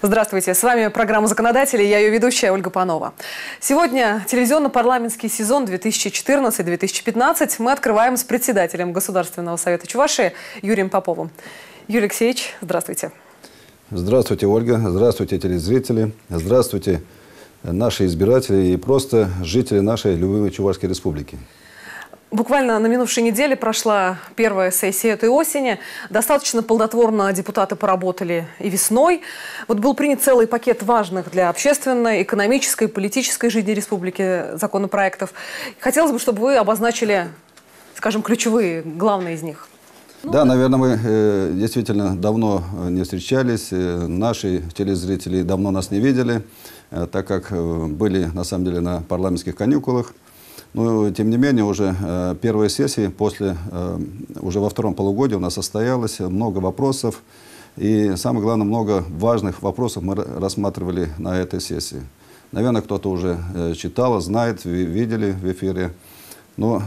Здравствуйте, с вами программа «Законодатели», я ее ведущая Ольга Панова. Сегодня телевизионно-парламентский сезон 2014-2015 мы открываем с председателем Государственного совета Чувашии Юрием Поповым. Юрий Алексеевич, здравствуйте. Здравствуйте, Ольга. Здравствуйте, телезрители. Здравствуйте, наши избиратели и просто жители нашей любимой Чувашской республики. Буквально на минувшей неделе прошла первая сессия этой осени. Достаточно плодотворно депутаты поработали и весной. Вот был принят целый пакет важных для общественной, экономической, политической жизни республики законопроектов. Хотелось бы, чтобы вы обозначили, скажем, ключевые, главные из них. Ну да, наверное, мы э, действительно давно э, не встречались. Э, наши телезрители давно нас не видели, э, так как э, были, на самом деле, на парламентских каникулах. Но, ну, тем не менее, уже э, первая сессия после, э, уже во втором полугодии у нас состоялась, э, много вопросов. И самое главное, много важных вопросов мы рассматривали на этой сессии. Наверное, кто-то уже э, читал, знает, видели в эфире. Но,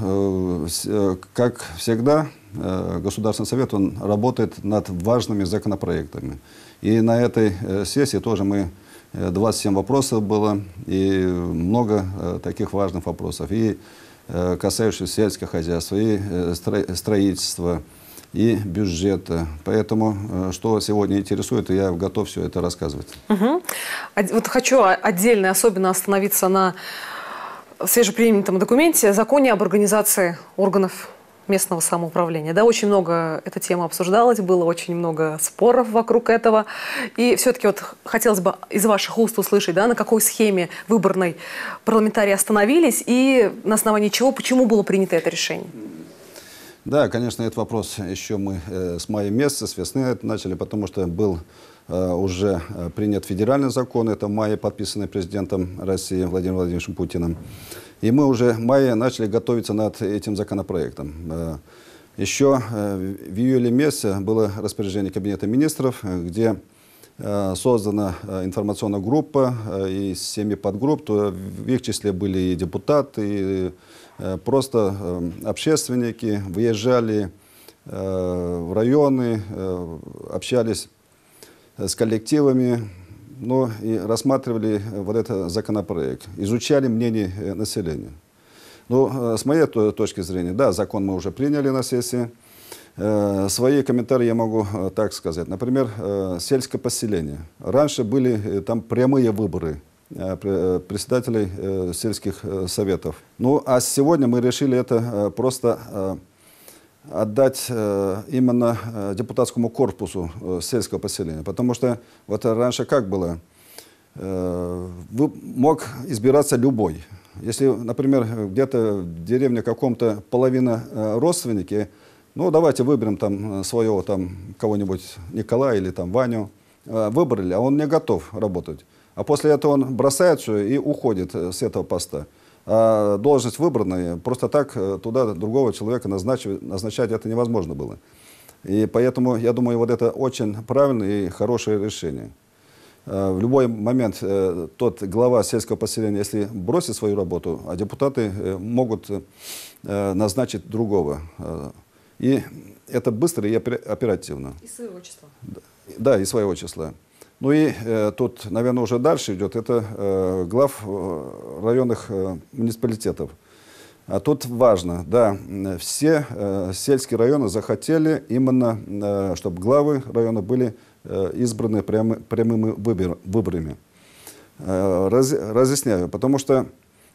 э, э, как всегда, э, Государственный совет он работает над важными законопроектами. И на этой э, сессии тоже мы 27 э, вопросов было, и много э, таких важных вопросов, и э, касающихся сельского хозяйства, и строительства, и бюджета. Поэтому, что сегодня интересует, я готов все это рассказывать. Угу. Вот хочу а, отдельно, особенно остановиться на свежепринятом документе, законе об организации органов местного самоуправления. Да, очень много эта тема обсуждалась, было очень много споров вокруг этого. И все-таки вот хотелось бы из ваших уст услышать, да, на какой схеме выборной парламентарии остановились и на основании чего, почему было принято это решение? Да, конечно, этот вопрос еще мы э, с мая месяца, с весны начали, потому что был э, уже э, принят федеральный закон, это в мае подписанный президентом России Владимиром Владимировичем Путиным. И мы уже в мае начали готовиться над этим законопроектом. Э, еще э, в июле месяце было распоряжение Кабинета министров, э, где создана информационная группа из семи подгрупп. В их числе были и депутаты, и просто общественники. Выезжали в районы, общались с коллективами, но и рассматривали э, вот этот законопроект, изучали мнение э, населения. Ну, э, с моей точки зрения, да, закон мы уже приняли на сессии. Свои комментарии я могу так сказать. Например, сельское поселение. Раньше были там прямые выборы председателей сельских советов. Ну, а сегодня мы решили это просто отдать э, именно э, депутатскому корпусу э, сельского поселения. Потому что вот раньше как было? Мог избираться любой. Если, например, где-то в деревне каком-то половина родственники, ну давайте выберем там своего там кого-нибудь Николая или там Ваню, выбрали, а он не готов работать. А после этого он бросает все и уходит с этого поста а должность выбранная, просто так э, туда другого человека назначать, назначать это невозможно было. И поэтому, я думаю, вот это очень правильное и хорошее решение. Э, в любой момент э, тот глава сельского поселения, если бросит свою работу, а депутаты могут назначить другого. И это быстро и оперативно. И своего числа. Да, и своего числа. Ну и э, тут, наверное, уже дальше идет, это э, глав э, районных э, муниципалитетов. А тут важно, да, все э, сельские районы захотели именно, э, чтобы главы района были э, избраны прямо, прямыми выбор, выборами. Э, раз, разъясняю, потому что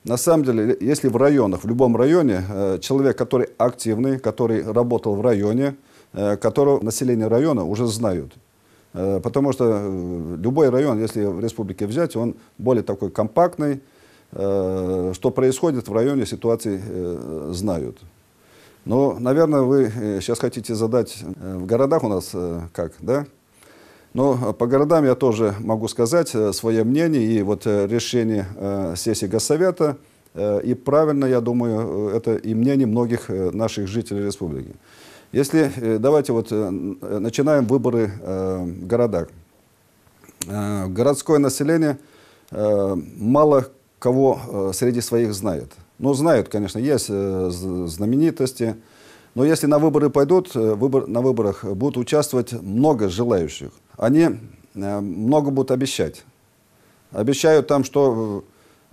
на самом деле, если в районах, в любом районе, э, человек, который активный, который работал в районе, э, которого население района уже знают – Э, потому что э, любой район, если в республике взять, он более такой компактный. Э, что происходит в районе, ситуации знают. Но, наверное, вы сейчас хотите задать, в городах у нас как, да? Но по городам я тоже могу сказать свое мнение и вот решение сессии Госсовета. И правильно, я думаю, это и мнение многих наших жителей республики. Если, э, давайте вот э, э, начинаем выборы в городах. Городское население мало кого среди своих знает. Ну, знают, конечно, есть знаменитости, но если на выборы пойдут, выбор, на выборах будут участвовать много желающих. Они много будут обещать. Обещают там, что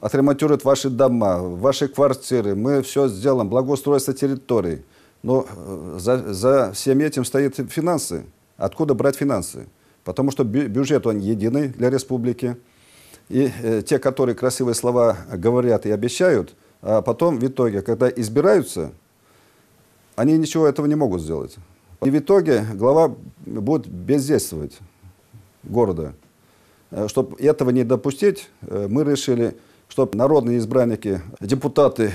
отремонтируют ваши дома, ваши квартиры, мы все сделаем, благоустройство территории – но э, за, за всем этим стоят финансы. Откуда брать финансы? Потому что бюджет, он единый для республики. И э, те, которые красивые слова говорят и обещают, а потом в итоге, когда избираются, они ничего этого не могут сделать. И в итоге глава будет бездействовать города. Э, чтобы этого не допустить, э, мы решили, чтобы народные избранники, депутаты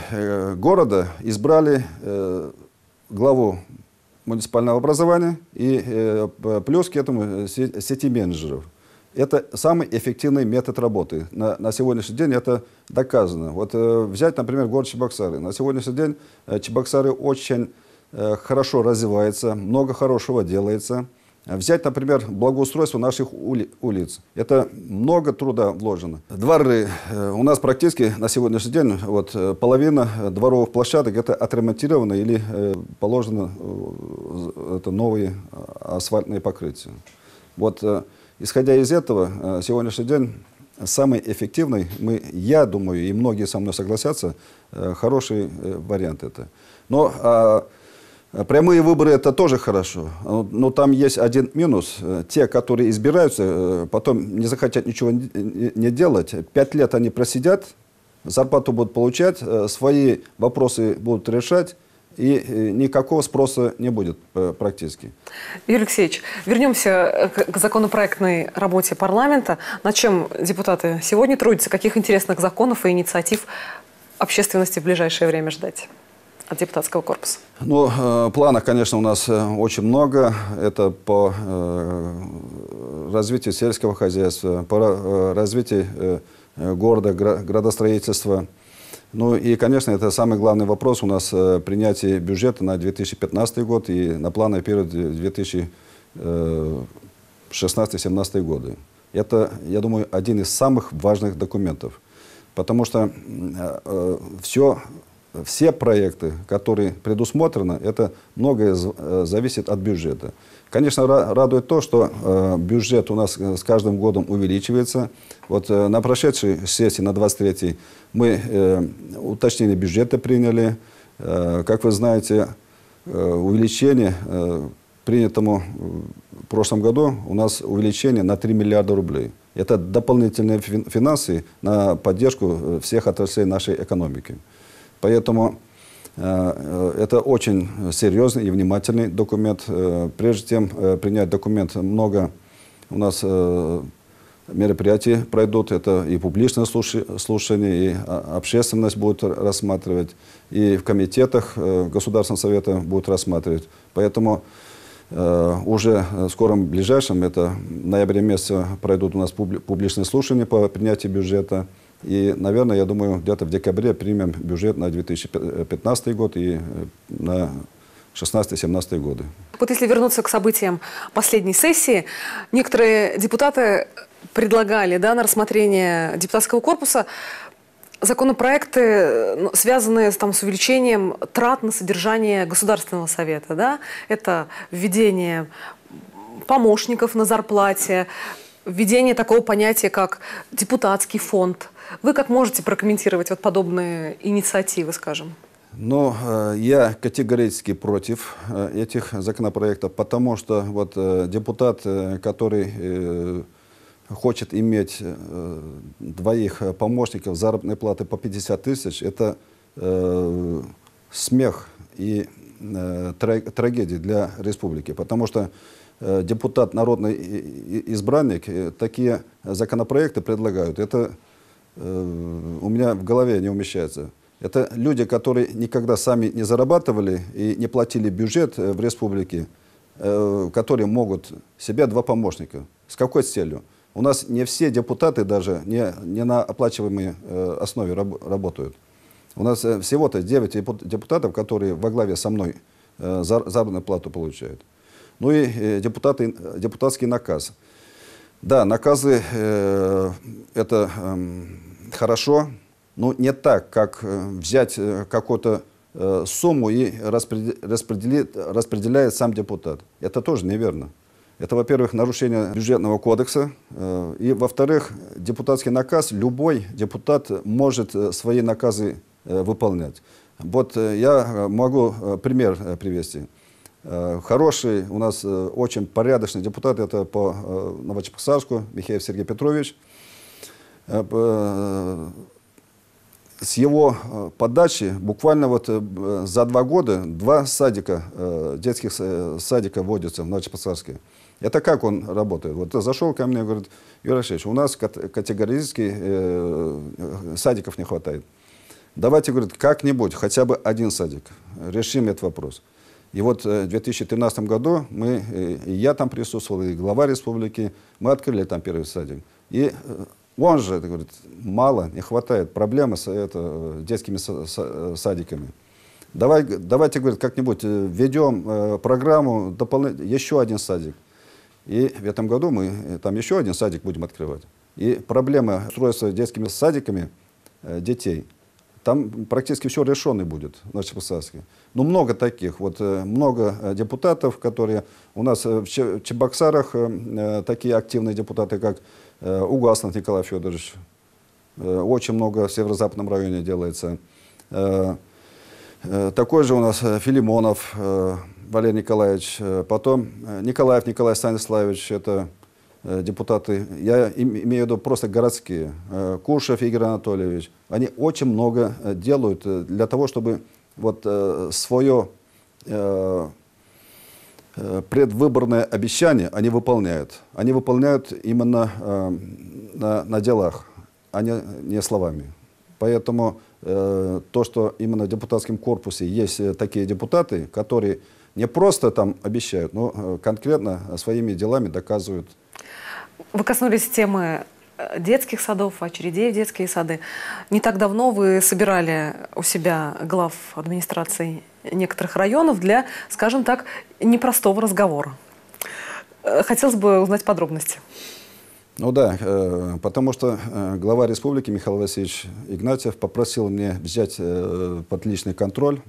города избрали главу муниципального образования и э, плюс к этому э, сети менеджеров. Это самый эффективный метод работы. На, на сегодняшний день это доказано. Вот э, взять, например, город Чебоксары. На сегодняшний день э, Чебоксары очень э, хорошо развивается, много хорошего делается. Взять, например, благоустройство наших ули улиц. Это много труда вложено. Дворы. Э, у нас практически на сегодняшний день вот, э, половина дворовых площадок это отремонтировано или э, положено это новые асфальтные покрытия. Вот, исходя из этого, сегодняшний день самый эффективный, мы, я думаю, и многие со мной согласятся, хороший вариант это. Но а Э, прямые выборы – это тоже хорошо, а но там есть один минус. Э, те, которые избираются, э, потом не захотят ничего не делать. Пять лет они просидят, зарплату будут получать, свои вопросы будут решать, и никакого спроса не будет практически. Юрий Алексеевич, вернемся к законопроектной работе парламента. На чем депутаты сегодня трудятся? Каких интересных законов и инициатив общественности в ближайшее время ждать? от депутатского корпуса? Ну, э, планов, конечно, у нас э, очень много. Это по э, развитию сельского хозяйства, по развитию города, градостроительства. Ну и, конечно, это самый главный вопрос у нас принятие бюджета на 2015 год и на плановый период 2016-2017 годы. Это, я думаю, один из самых важных документов. Потому что э, все все проекты, которые предусмотрены, это многое э, зависит от бюджета. Конечно, радует то, что э, бюджет у нас э, с каждым годом увеличивается. Вот на прошедшей сессии, на 23-й, мы уточнение бюджета приняли. Как вы знаете, увеличение принятому в прошлом году у нас увеличение на 3 миллиарда рублей. Это дополнительные финансы на поддержку всех отраслей нашей экономики. Поэтому э, э, это очень серьезный и внимательный документ. Э, прежде чем принять документ, много у нас мероприятий пройдут. Это и публичное слушание, и а, общественность будет рассматривать, и в комитетах Государственного совета будут рассматривать. Поэтому уже в скором ближайшем, это в ноябре месяце пройдут у нас публичные слушания по принятию бюджета, и, наверное, я думаю, где-то в декабре примем бюджет на 2015 год и э, на 16-17 годы. Вот если вернуться к событиям последней сессии, некоторые депутаты предлагали да, на рассмотрение депутатского корпуса законопроекты, э, ну, связанные там, с увеличением трат на содержание Государственного совета. Да? Это введение помощников на зарплате, введение такого понятия, как депутатский фонд – вы как можете прокомментировать вот подобные инициативы, скажем? Но ну, э, я категорически против э, этих законопроектов, потому что вот э, депутат, э, который э, хочет иметь э, двоих помощников заработной платы по 50 тысяч, это э, смех и э, трагедия для республики, потому что э, депутат, народный избранник, э, такие законопроекты предлагают. Это Э, у меня в голове не умещается. Это люди, которые никогда сами не зарабатывали и не платили бюджет э, в республике, э, которые могут себе два помощника. С какой целью? У нас не все депутаты даже не, не на оплачиваемой основе раб, работают. У нас всего-то 9 депутатов, которые во главе со мной заработную плату получают. Ну и депутаты, депутатский наказ. Да, наказы э, это э, хорошо, но не так, как э, взять э, какую-то э, сумму и распределит, распределяет сам депутат. Это тоже неверно. Это, во-первых, нарушение бюджетного кодекса. И, во-вторых, депутатский наказ, любой депутат может свои наказы выполнять. Вот я могу пример привести. Хороший у нас очень порядочный депутат, это по Новочебоксарску, Михаил Сергей Петрович – Э, э, с его э, подачи буквально вот за два года два садика, детских садика вводятся в ночи Это как он работает? Вот зашел ко мне и говорит, Юрий Алексеевич, у нас категорически садиков не хватает. Давайте, говорит, как-нибудь, хотя бы один садик, решим этот вопрос. И вот в 2013 году мы, и я там присутствовал, и глава республики, мы открыли там первый садик. И он же говорит, мало, не хватает, проблемы с это, детскими садиками. Давай, давайте, говорит, как-нибудь э, введем э, программу, дополн... еще один садик. И в этом году мы э, там еще один садик будем открывать. И проблема устройства детскими садиками э, детей – там практически все решено будет в нашей посадке. Ну, много таких, вот э, много э, депутатов, которые... У нас э, в Чебоксарах такие активные депутаты, как Угаснов Николай Федорович. Очень много в северо-западном районе делается. Такой же у нас Филимонов Валерий Николаевич. Потом Николаев Николай Станиславович, это Э, депутаты, я имею в виду просто городские, э, Куршев Игорь Анатольевич, они очень много э, делают для того, чтобы вот свое предвыборное обещание они выполняют. Они выполняют именно на, на делах, а не, не словами. Поэтому то, что именно в депутатском корпусе есть такие депутаты, которые не просто там обещают, но конкретно своими делами доказывают вы коснулись темы э, детских садов, очередей в детские сады. Не так давно вы собирали у себя глав администрации некоторых районов для, скажем так, непростого разговора. Э, хотелось бы узнать подробности. Ну да, э, потому что глава республики Михаил Васильевич Игнатьев попросил мне взять под личный контроль,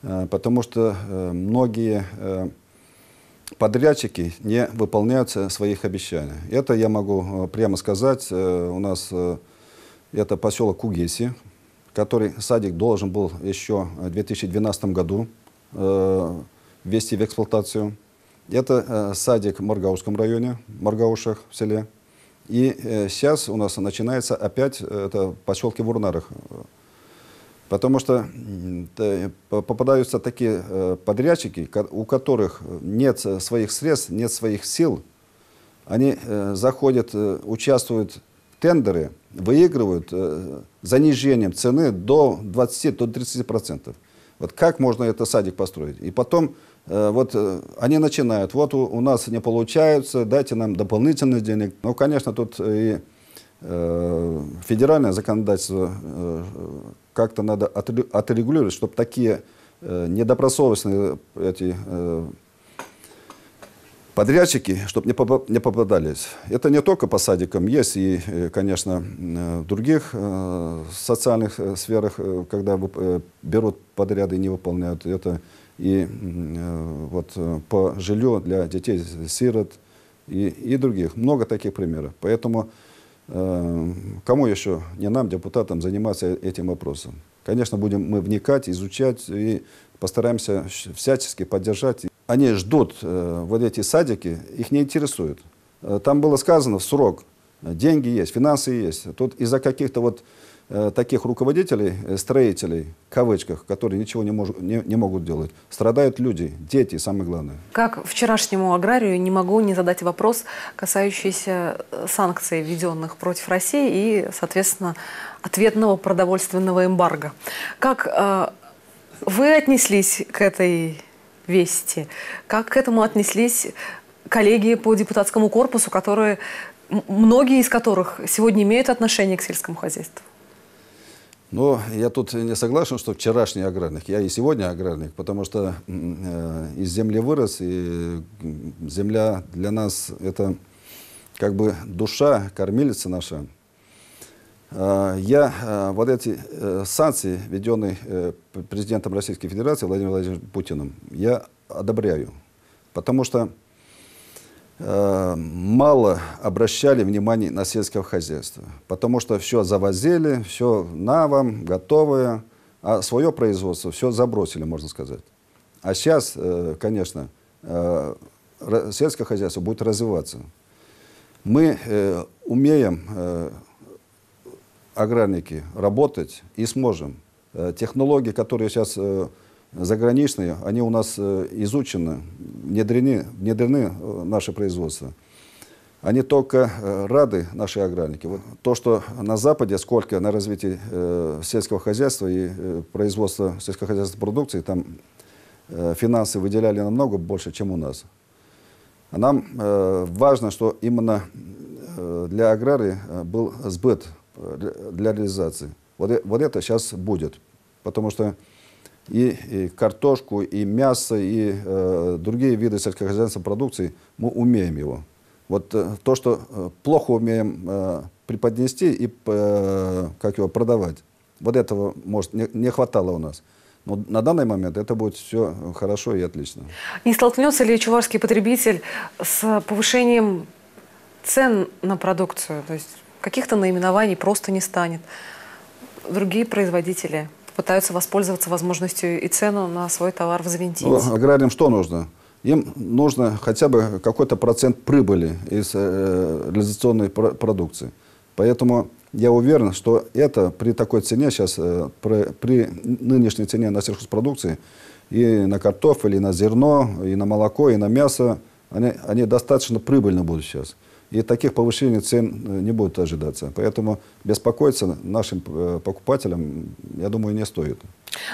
потому что многие подрядчики не выполняют своих обещаний. Это я могу э, прямо сказать. Э, у нас э, это поселок Кугеси, который садик должен был еще в 2012 году ввести в эксплуатацию. Это садик в Маргауском районе, в Маргаушах в селе. И сейчас у нас начинается опять это поселки в Урнарах. Потому что попадаются такие э, подрядчики, у которых нет своих средств, нет своих сил. Они э, заходят, э, участвуют в тендеры, выигрывают занижением цены до 20-30%. До вот как можно этот садик построить? И потом вот они начинают, вот у, нас не получается, дайте нам дополнительных денег. Ну, конечно, тут и федеральное законодательство как-то надо отрегулировать, чтобы такие э, недобросовестные э, эти э, подрядчики, чтобы не, поп не попадались. Это не только по садикам, есть и, э, конечно, э, в других э, социальных сферах, когда берут подряды и не выполняют. Это и э, вот по жилью для детей сирот и, и других. Много таких примеров. Поэтому Э, кому еще, не нам, депутатам, заниматься этим вопросом? Конечно, будем мы вникать, изучать и постараемся всячески поддержать. Они ждут э, вот эти садики, их не интересует. Э, там было сказано в срок, деньги есть, финансы есть. Тут из-за каких-то вот Э, таких руководителей, э, строителей, кавычках, которые ничего не, мож, не, не могут делать. Страдают люди, дети, самое главное. Как вчерашнему аграрию не могу не задать вопрос, касающийся э, санкций, введенных против России и, соответственно, ответного продовольственного эмбарго. Как э, вы отнеслись к этой вести? Как к этому отнеслись коллеги по депутатскому корпусу, которые, многие из которых сегодня имеют отношение к сельскому хозяйству? Но я тут не согласен, что вчерашний аграрник. Я и сегодня аграрник, потому что э, из земли вырос, и земля для нас это как бы душа, кормилица наша. А, я а, вот эти э, санкции, введенные э, президентом Российской Федерации Владимиром Владимировичем Путиным, я одобряю. Потому что Э, мало обращали внимания на сельское хозяйство, потому что все завозили, все на вам, готовое, а свое производство все забросили, можно сказать. А сейчас, э, конечно, э, сельское хозяйство будет развиваться. Мы умеем, аграрники, работать и сможем. Технологии, которые сейчас заграничные, они у нас э, изучены, внедрены, внедрены в э, наше производство. Они только э, рады, наши аграрники. Вот то, что на Западе, сколько на развитии э, сельского хозяйства и э, производства сельскохозяйственной продукции, там э, финансы выделяли намного больше, чем у нас. А нам э, важно, что именно э, для аграрии был сбыт для, реализации. Вот, вот это сейчас будет. Потому что и, и картошку, и мясо, и э, другие виды сельскохозяйственной продукции, мы умеем его. Вот э, то, что э, плохо умеем э, преподнести и э, как его продавать, вот этого, может, не, не хватало у нас. Но на данный момент это будет все хорошо и отлично. Не столкнется ли чуварский потребитель с повышением цен на продукцию? То есть каких-то наименований просто не станет. Другие производители пытаются воспользоваться возможностью и цену на свой товар взвинтить. Ну, аграриям что нужно? Им нужно хотя бы какой-то процент прибыли из э, реализационной продукции. Поэтому я уверен, что это при такой цене сейчас, э, при, при нынешней цене на сельхозпродукции, и на картофель, и на зерно, и на молоко, и на мясо, они, они достаточно прибыльны будут сейчас. И таких повышений цен э, не будет ожидаться. Поэтому беспокоиться нашим э, покупателям, я думаю, не стоит.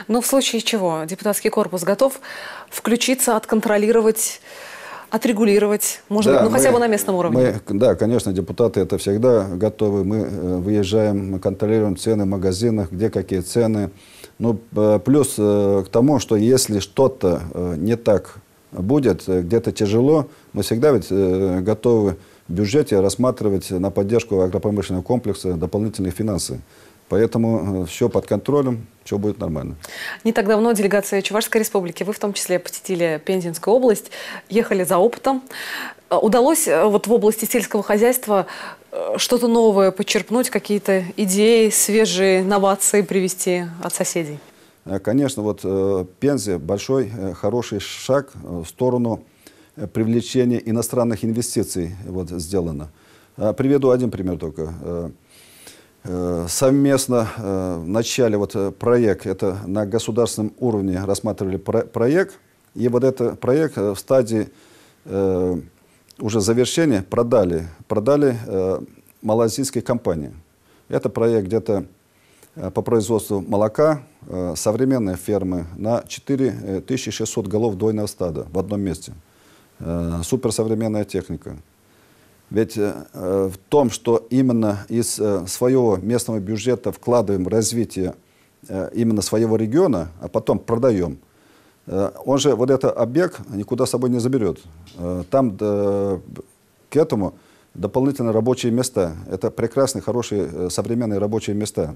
Но ну, в случае чего депутатский корпус готов включиться, отконтролировать отрегулировать, может да, быть, ну мы, хотя бы на местном уровне. Мы, да, конечно, депутаты это всегда готовы. Мы э, выезжаем, мы контролируем цены в магазинах, где какие цены. Ну, плюс к тому, что если что-то не так будет, где-то тяжело, мы всегда ведь готовы бюджете рассматривать на поддержку агропромышленного комплекса дополнительные финансы. Поэтому э, все под контролем, все будет нормально. Не так давно делегация Чувашской республики, вы в том числе посетили Пензенскую область, ехали за опытом. Э, удалось э, вот в области сельского хозяйства что-то новое подчерпнуть, какие-то идеи, свежие новации привести от соседей? Конечно, вот Пензе большой, хороший шаг в сторону Э, привлечение иностранных инвестиций вот, сделано. А, приведу один пример только. Э, э, совместно в начале вот проект, это на государственном уровне рассматривали проект, и вот этот проект в стадии уже завершения продали, продали малазийской компании. Это проект где-то по производству молока современной фермы на 4600 голов дойного стада в одном месте – Э, суперсовременная техника. Ведь э, э, в том, что именно из своего местного бюджета вкладываем в развитие именно своего региона, а потом продаем, он же вот этот объект никуда с собой не заберет. там к этому дополнительно рабочие места. Это прекрасные, хорошие, современные рабочие места.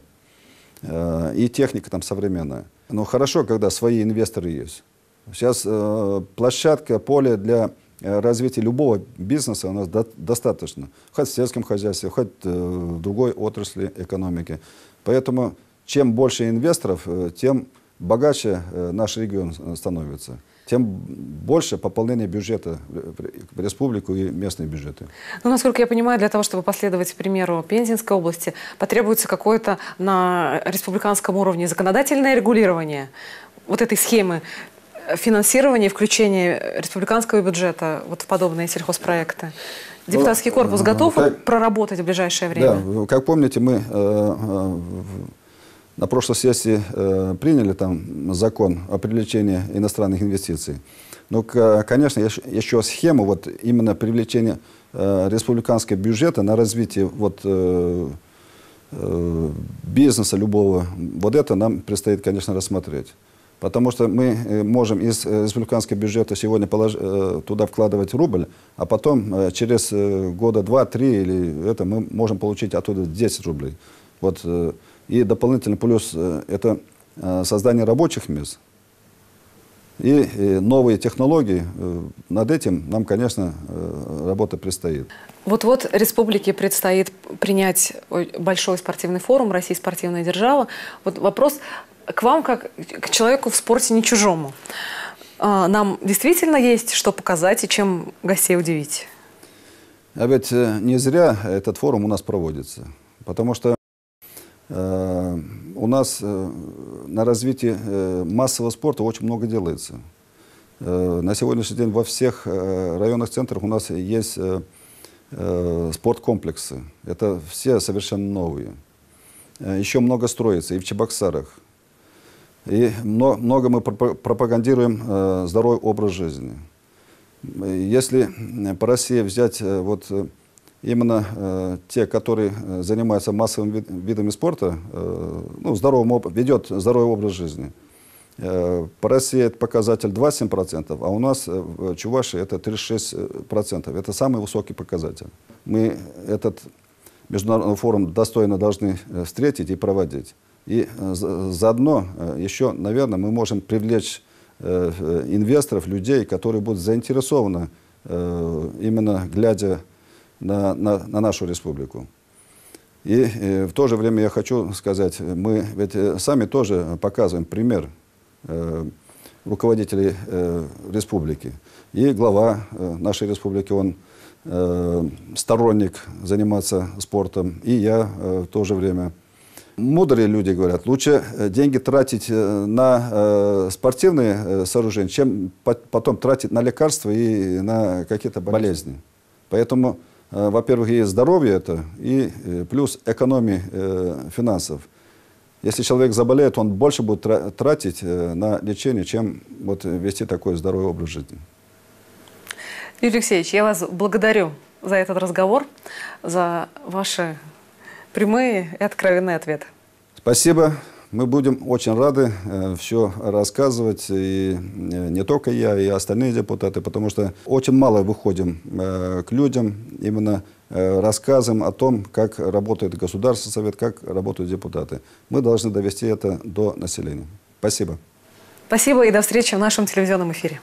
И техника там современная. Но хорошо, когда свои инвесторы есть. Сейчас э, площадка, поле для э, развития любого бизнеса у нас до, достаточно. Хоть в сельском хозяйстве, хоть э, в другой отрасли экономики. Поэтому чем больше инвесторов, э, тем богаче э, наш регион э, становится тем больше пополнение бюджета в республику и местные бюджеты. Ну, насколько я понимаю, для того, чтобы последовать примеру Пензенской области, потребуется какое-то на республиканском уровне законодательное регулирование вот этой схемы финансирование и включение республиканского бюджета вот в подобные сельхозпроекты? Депутатский ну, корпус ну, готов как, проработать в ближайшее время? Да, как помните, мы э, э на прошлой сессии э, приняли там закон о привлечении иностранных инвестиций. Ну, конечно, еще схему вот именно привлечения э, республиканского бюджета на развитие вот э, э бизнеса любого, вот это нам предстоит, конечно, рассмотреть. Потому что мы э, можем э, из республиканского бюджета сегодня полож... Э, туда вкладывать рубль, а потом через года два-три или это мы можем получить оттуда 10 рублей. Вот. И дополнительный плюс – это создание рабочих мест и новые технологии. Над этим нам, конечно, работа предстоит. Вот-вот республике предстоит принять большой спортивный форум «Россия – спортивная держава». Вот вопрос, к вам как к человеку в спорте не чужому. А, нам действительно есть что показать и чем гостей удивить. А ведь э, не зря этот форум у нас проводится. Потому что э, у нас э, на развитии э, массового спорта очень много делается. Э, на сегодняшний день во всех э, районных центрах у нас есть э, э, спорткомплексы. Это все совершенно новые. Э, еще много строится и в Чебоксарах, и много мы пропагандируем э, здоровый образ жизни. Если э, по России взять э, вот именно те, которые занимаются массовыми видами спорта, ну, здоровым, ведет здоровый образ жизни, по России это показатель 27%, а у нас в Чувашии это 36%. Это самый высокий показатель. Мы этот международный форум достойно должны встретить и проводить. И э, э, заодно э, еще, наверное, мы можем привлечь инвесторов, людей, которые будут заинтересованы именно глядя на, на, на нашу республику. И, в то же время я хочу сказать, мы ведь сами тоже показываем пример руководителей республики. И глава нашей республики, он сторонник заниматься спортом, и я в то же время – Мудрые люди говорят, лучше э, деньги тратить э, на э, спортивные сооружения, чем потом тратить на лекарства и на какие-то болезни. Поэтому, во-первых, и здоровье это, и плюс экономии финансов. Если человек заболеет, он больше будет тратить на лечение, чем вот вести такой здоровый образ жизни. Юрий Алексеевич, я вас благодарю за этот разговор, за ваши прямые и откровенные ответы. Спасибо. Мы будем очень рады э, все рассказывать, и э, не только я, и остальные депутаты, потому что очень мало выходим э, к людям именно э, рассказываем о том, как работает Государственный совет, как работают депутаты. Мы должны довести это до населения. Спасибо. Спасибо и до встречи в нашем телевизионном эфире.